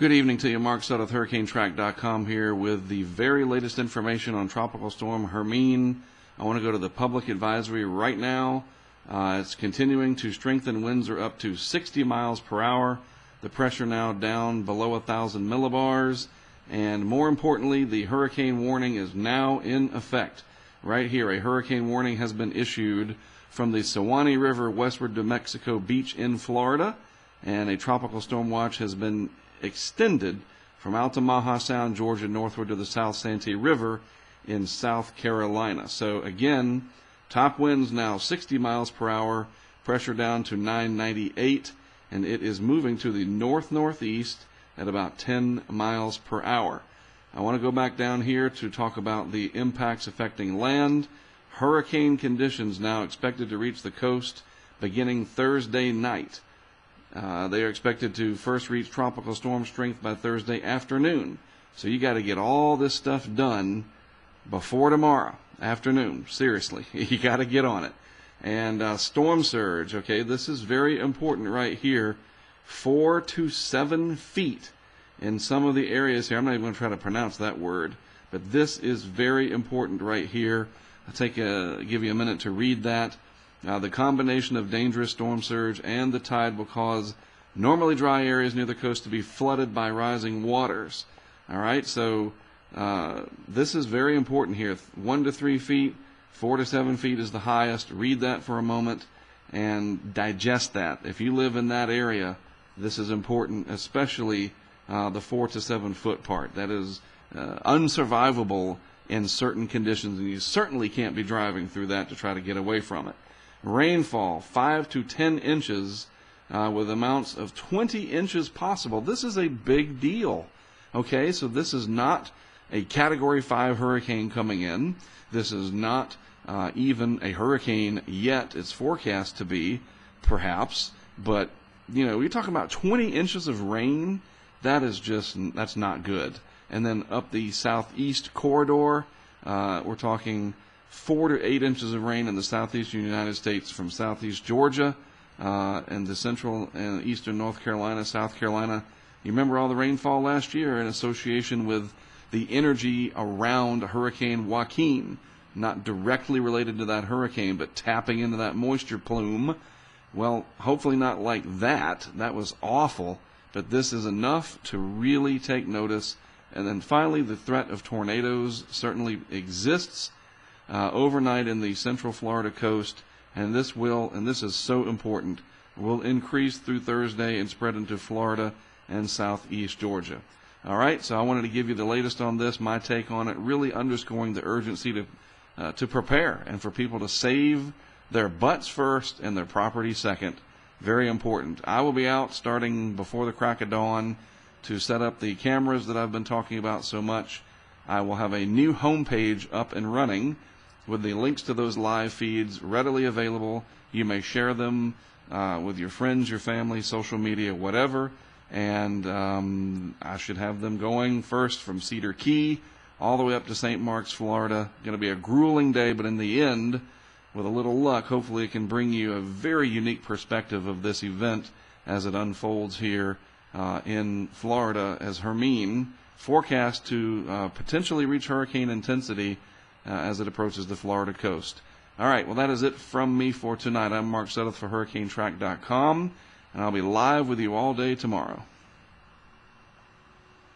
Good evening to you. Mark Sutter with HurricaneTrack.com here with the very latest information on Tropical Storm Hermine. I want to go to the public advisory right now. Uh, it's continuing to strengthen. Winds are up to 60 miles per hour. The pressure now down below 1,000 millibars. And more importantly, the hurricane warning is now in effect. Right here, a hurricane warning has been issued from the Sewanee River westward to Mexico Beach in Florida and a tropical storm watch has been extended from Altamaha Sound, Georgia, northward to the South Santee River in South Carolina. So again, top winds now 60 miles per hour, pressure down to 998, and it is moving to the north northeast at about 10 miles per hour. I want to go back down here to talk about the impacts affecting land. Hurricane conditions now expected to reach the coast beginning Thursday night. Uh, they are expected to first reach tropical storm strength by Thursday afternoon. So you got to get all this stuff done before tomorrow afternoon. Seriously, you got to get on it. And uh, storm surge, okay, this is very important right here. Four to seven feet in some of the areas here. I'm not even going to try to pronounce that word, but this is very important right here. I'll take a, give you a minute to read that. Now the combination of dangerous storm surge and the tide will cause normally dry areas near the coast to be flooded by rising waters. All right, so uh, this is very important here. One to three feet, four to seven feet is the highest. Read that for a moment and digest that. If you live in that area, this is important, especially uh, the four to seven foot part. That is uh, unsurvivable in certain conditions, and you certainly can't be driving through that to try to get away from it rainfall 5 to 10 inches uh, with amounts of 20 inches possible. This is a big deal. Okay, so this is not a Category 5 hurricane coming in. This is not uh, even a hurricane yet. It's forecast to be, perhaps, but you know, you're talking about 20 inches of rain. That is just that's not good. And then up the southeast corridor, uh, we're talking four to eight inches of rain in the southeastern United States from southeast Georgia uh, and the central and eastern North Carolina, South Carolina. You remember all the rainfall last year in association with the energy around Hurricane Joaquin, not directly related to that hurricane, but tapping into that moisture plume. Well, hopefully not like that. That was awful. But this is enough to really take notice. And then finally, the threat of tornadoes certainly exists uh, overnight in the central Florida coast, and this will, and this is so important, will increase through Thursday and spread into Florida and southeast Georgia. All right, so I wanted to give you the latest on this, my take on it, really underscoring the urgency to, uh, to prepare and for people to save their butts first and their property second. Very important. I will be out starting before the crack of dawn to set up the cameras that I've been talking about so much. I will have a new homepage up and running with the links to those live feeds readily available. You may share them uh, with your friends, your family, social media, whatever. And um, I should have them going first from Cedar Key all the way up to St. Mark's, Florida. Going to be a grueling day, but in the end, with a little luck, hopefully it can bring you a very unique perspective of this event as it unfolds here uh, in Florida as Hermine forecast to uh, potentially reach hurricane intensity uh, as it approaches the Florida coast. All right, well, that is it from me for tonight. I'm Mark Seth for HurricaneTrack.com, and I'll be live with you all day tomorrow.